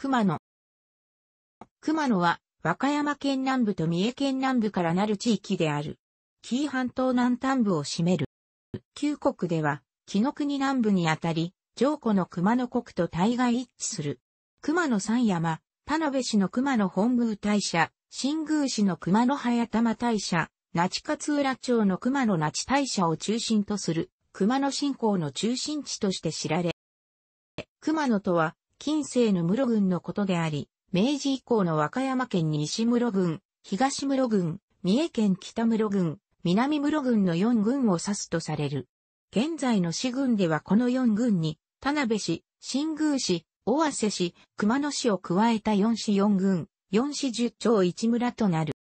熊野。熊野は、和歌山県南部と三重県南部からなる地域である。紀伊半島南端部を占める。旧国では、紀の国南部にあたり、上古の熊野国と対外一致する。熊野山山、田辺市の熊野本宮大社、新宮市の熊野早玉大社、那智勝浦町の熊野那智大社を中心とする、熊野信仰の中心地として知られ、熊野とは、近世の室郡のことであり、明治以降の和歌山県西室郡、東室郡、三重県北室郡、南室郡の4郡を指すとされる。現在の市郡ではこの4郡に、田辺市、新宮市、尾鷲市、熊野市を加えた4市4郡、4市10町1村となる。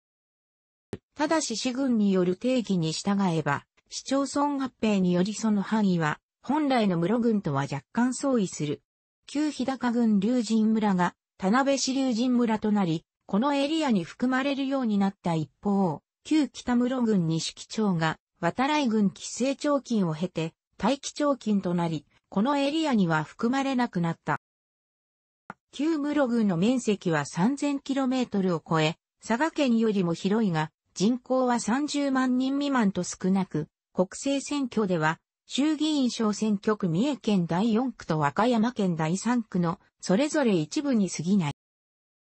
ただし市郡による定義に従えば、市町村合併によりその範囲は、本来の室郡とは若干相違する。旧日高郡龍神村が田辺市龍神村となり、このエリアに含まれるようになった一方、旧北室郡西木町が渡来郡規制町金を経て大気町金となり、このエリアには含まれなくなった。旧室郡の面積は 3000km を超え、佐賀県よりも広いが、人口は30万人未満と少なく、国政選挙では衆議院小選挙区三重県第四区と和歌山県第三区のそれぞれ一部に過ぎない。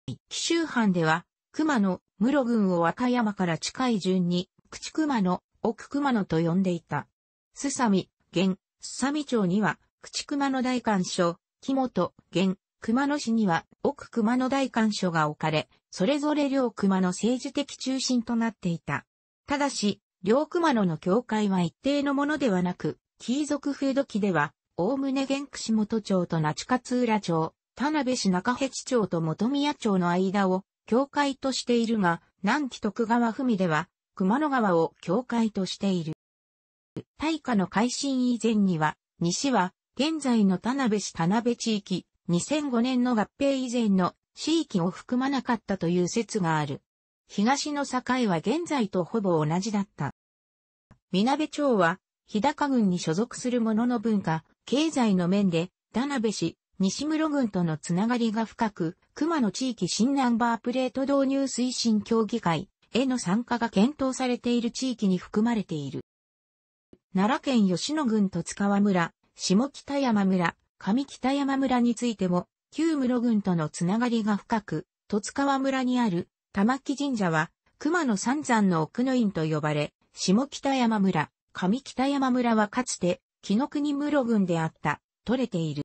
紀州藩では、熊野、室郡を和歌山から近い順に、口熊野、奥熊野と呼んでいた。すさみ、現、すさみ町には、口熊野大官所、木本、現、熊野市には、奥熊野大官所が置かれ、それぞれ両熊野政治的中心となっていた。ただし、両熊野の境界は一定のものではなく、キー族風土記では、おおむね玄久市元町と那智勝浦町、田辺市中辺地町と元宮町の間を境界としているが、南紀徳川文では、熊野川を境界としている。大化の改新以前には、西は、現在の田辺市田辺地域、2005年の合併以前の地域を含まなかったという説がある。東の境は現在とほぼ同じだった。みなべ町は日高郡に所属する者の文化、経済の面で、田辺市、西室郡とのつながりが深く、熊野地域新ナンバープレート導入推進協議会への参加が検討されている地域に含まれている。奈良県吉野郡と塚川村、下北山村、上北山村についても、旧室郡とのつながりが深く、戸塚川村にある玉木神社は、熊野三山の奥の院と呼ばれ、下北山村、上北山村はかつて、木の国室郡であった、取れている。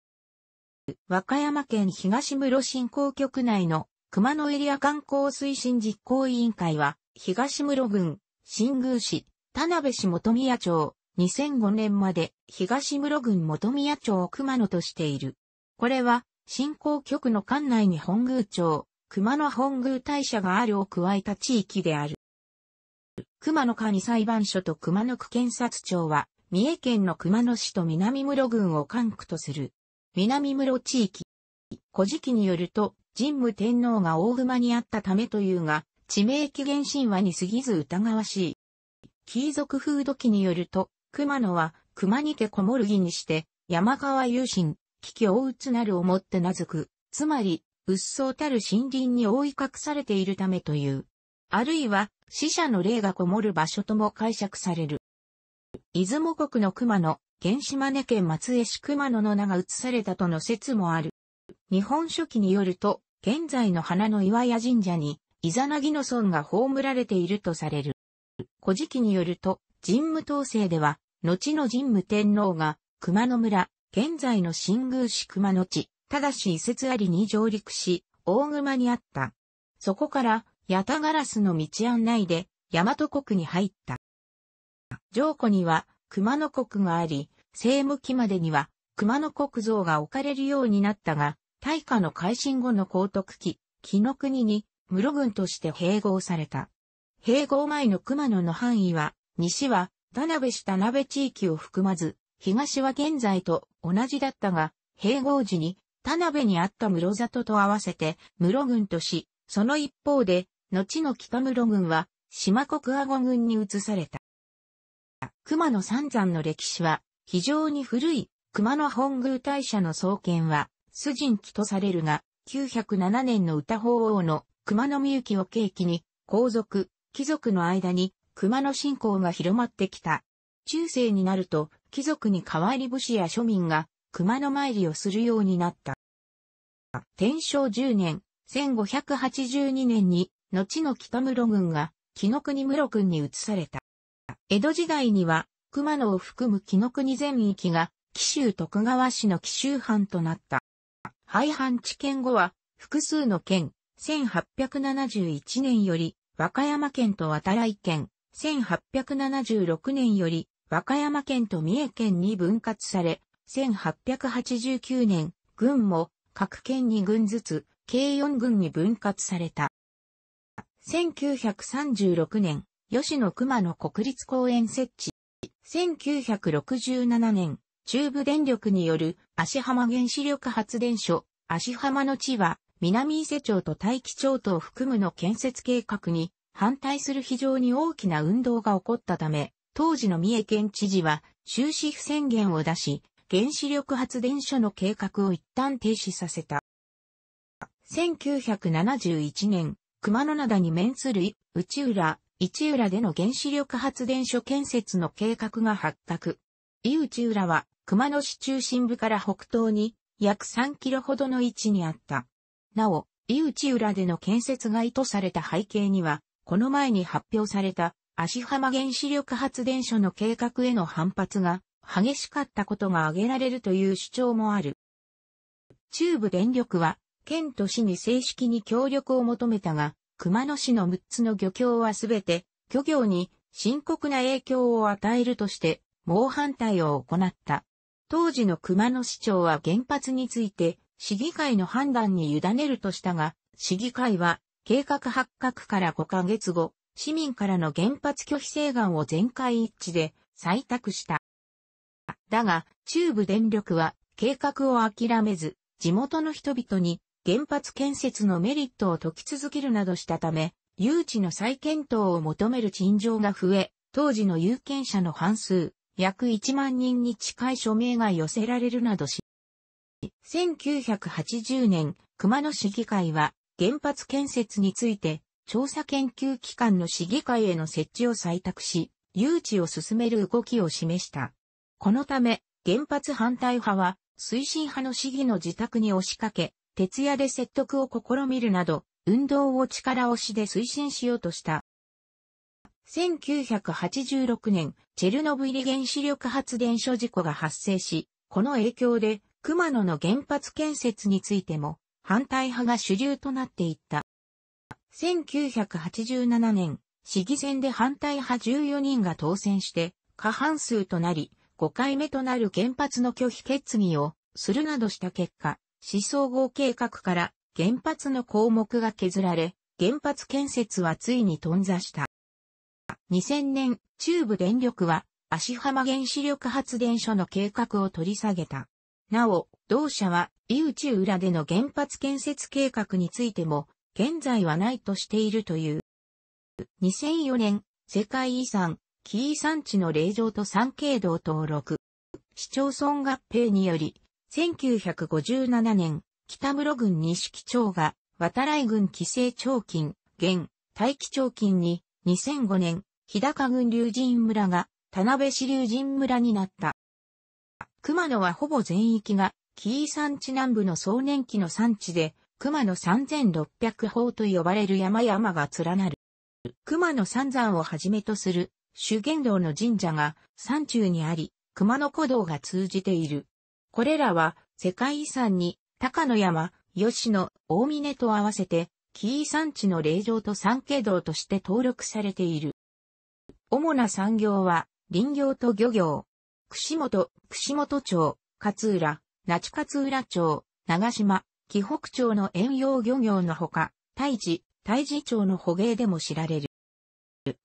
和歌山県東室振興局内の熊野エリア観光推進実行委員会は、東室郡、新宮市、田辺市元宮町、2005年まで東室郡元宮町を熊野としている。これは、振興局の管内に本宮町、熊野本宮大社があるを加えた地域である。熊野上裁判所と熊野区検察庁は、三重県の熊野市と南室郡を管区とする。南室地域。古事記によると、神武天皇が大熊にあったためというが、地名起源神話に過ぎず疑わしい。貴族風土記によると、熊野は熊に家こもる儀にして、山川有心、危機大うつなるをもって名付く、つまり、鬱蒼たる森林に覆い隠されているためという。あるいは、死者の霊がこもる場所とも解釈される。出雲国の熊野、原島根県松江市熊野の名が移されたとの説もある。日本書紀によると、現在の花の岩屋神社に、イザナギの村が葬られているとされる。古事記によると、神武統制では、後の神武天皇が、熊野村、現在の新宮市熊野地、ただし移設ありに上陸し、大熊にあった。そこから、八田ガラスの道案内で、大和国に入った。上古には、熊野国があり、西無期までには、熊野国像が置かれるようになったが、大化の改新後の高徳期、紀の国に、室軍として併合された。併合前の熊野の範囲は、西は、田辺下鍋地域を含まず、東は現在と同じだったが、併合時に、田辺にあった室里と合わせて、室軍とし、その一方で、後の北室軍は、島国阿護軍に移された。熊野三山の歴史は、非常に古い、熊野本宮大社の創建は、主人記とされるが、907年の歌法王の熊野みゆきを契機に、皇族、貴族の間に熊野信仰が広まってきた。中世になると、貴族に代わり武士や庶民が熊野参りをするようになった。天正10年、1582年に後の北室軍が、木の国室軍に移された。江戸時代には、熊野を含む木の国全域が、紀州徳川氏の紀州藩となった。廃藩置県後は、複数の県、1871年より、和歌山県と渡来県、1876年より、和歌山県と三重県に分割され、1889年、軍も各県に軍ずつ、計4軍に分割された。1936年、吉野熊野国立公園設置。1967年、中部電力による足浜原子力発電所、足浜の地は、南伊勢町と大気町とを含むの建設計画に反対する非常に大きな運動が起こったため、当時の三重県知事は終止不宣言を出し、原子力発電所の計画を一旦停止させた。1971年、熊野灘に面する内浦、市浦での原子力発電所建設の計画が発覚。伊内浦は熊野市中心部から北東に約3キロほどの位置にあった。なお、伊内浦での建設が意図された背景には、この前に発表された足浜原子力発電所の計画への反発が激しかったことが挙げられるという主張もある。中部電力は県と市に正式に協力を求めたが、熊野市の6つの漁協はすべて漁業に深刻な影響を与えるとして、猛反対を行った。当時の熊野市長は原発について、市議会の判断に委ねるとしたが、市議会は、計画発覚から5ヶ月後、市民からの原発拒否請願を全会一致で採択した。だが、中部電力は計画を諦めず、地元の人々に原発建設のメリットを解き続けるなどしたため、誘致の再検討を求める陳情が増え、当時の有権者の半数、約1万人に近い署名が寄せられるなどし、1980年、熊野市議会は原発建設について調査研究機関の市議会への設置を採択し、誘致を進める動きを示した。このため、原発反対派は推進派の市議の自宅に押しかけ、徹夜で説得を試みるなど、運動を力押しで推進しようとした。1986年、チェルノブイリ原子力発電所事故が発生し、この影響で、熊野の原発建設についても、反対派が主流となっていった。1987年、市議選で反対派14人が当選して、過半数となり、5回目となる原発の拒否決議をするなどした結果、思想合計画から原発の項目が削られ、原発建設はついに頓挫した。2000年、中部電力は、足浜原子力発電所の計画を取り下げた。なお、同社は、井内浦での原発建設計画についても、現在はないとしているという。2004年、世界遺産、紀伊山地の霊場と山経道登録。市町村合併により、1957年、北室郡西木町が、渡来郡規制町金、現、大気町金に、2005年、日高郡龍神村が、田辺市龍神村になった。熊野はほぼ全域が、紀伊山地南部の壮年期の山地で、熊野3600方と呼ばれる山々が連なる。熊野三山をはじめとする、修験道の神社が山中にあり、熊野古道が通じている。これらは世界遺産に高野山、吉野、大峰と合わせて、紀伊山地の霊場と山系道として登録されている。主な産業は、林業と漁業。串本、串本町、勝浦、那智勝浦町、長島、紀北町の遠洋漁業のほか、大地、大地町の捕鯨でも知られる。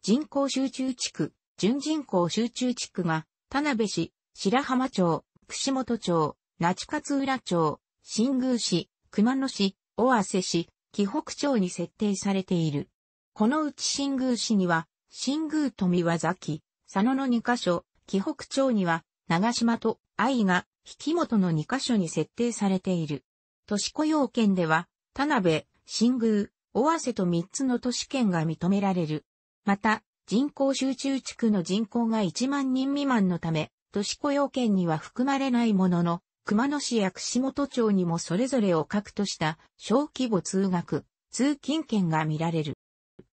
人口集中地区、純人口集中地区が、田辺市、白浜町、串本町、那智勝浦町、新宮市、熊野市、尾鷲市、紀北町に設定されている。このうち新宮市には、新宮富和崎、佐野の2カ所、紀北町には、長島と愛が、引元の2カ所に設定されている。都市雇用圏では、田辺、新宮、尾鷲と3つの都市圏が認められる。また、人口集中地区の人口が1万人未満のため、都市雇用圏には含まれないものの、熊野市や串本町にもそれぞれを核とした小規模通学、通勤券が見られる。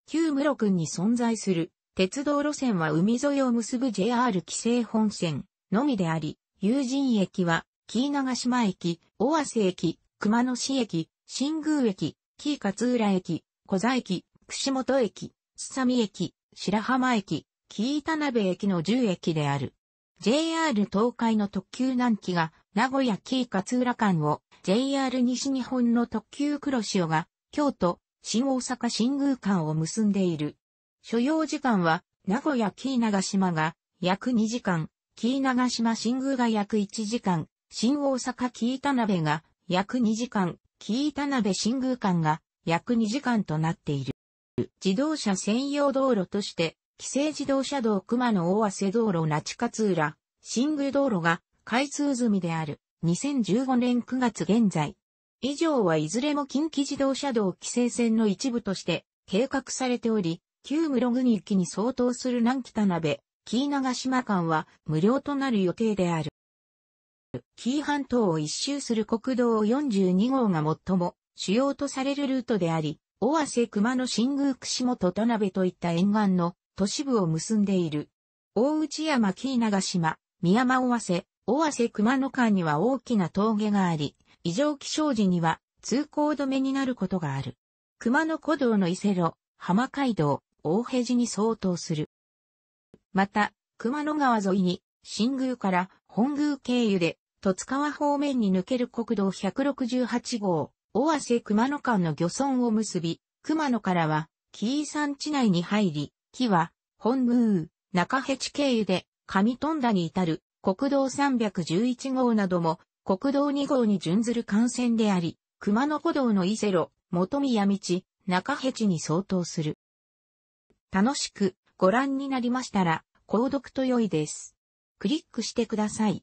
旧室区に存在する鉄道路線は海沿いを結ぶ JR 規制本線のみであり、友人駅は紀伊長島駅、尾鷲駅、熊野市駅、新宮駅、紀伊勝浦駅、小座駅、串本駅、津佐み駅、白浜駅、紀伊田辺駅の10駅である。JR 東海の特急南紀が名古屋紀伊勝浦間を JR 西日本の特急黒潮が京都、新大阪新宮間を結んでいる。所要時間は名古屋紀伊長島が約2時間、紀伊長島新宮が約1時間、新大阪紀伊田辺が約2時間、紀伊田辺新宮間が約2時間となっている。自動車専用道路として規制自動車道熊野大瀬道路那智勝浦、新宮道路が開通済みである2015年9月現在。以上はいずれも近畿自動車道規制線の一部として計画されており、旧室国行きに相当する南北鍋、紀伊長島間は無料となる予定である。紀伊半島を一周する国道42号が最も主要とされるルートであり、尾瀬熊野新宮串本田鍋といった沿岸の都市部を結んでいる。大内山紀伊長島、宮間尾瀬、尾瀬熊野間には大きな峠があり、異常気象時には通行止めになることがある。熊野古道の伊勢路、浜街道、大平寺に相当する。また、熊野川沿いに、新宮から本宮経由で、戸塚川方面に抜ける国道168号、尾瀬熊野間の漁村を結び、熊野からは、紀伊山地内に入り、木は、本宮、中ヘチ経由で、上富田に至る、国道311号なども、国道2号に準ずる幹線であり、熊野古道の伊勢路、元宮道、中ヘチに相当する。楽しくご覧になりましたら、購読と良いです。クリックしてください。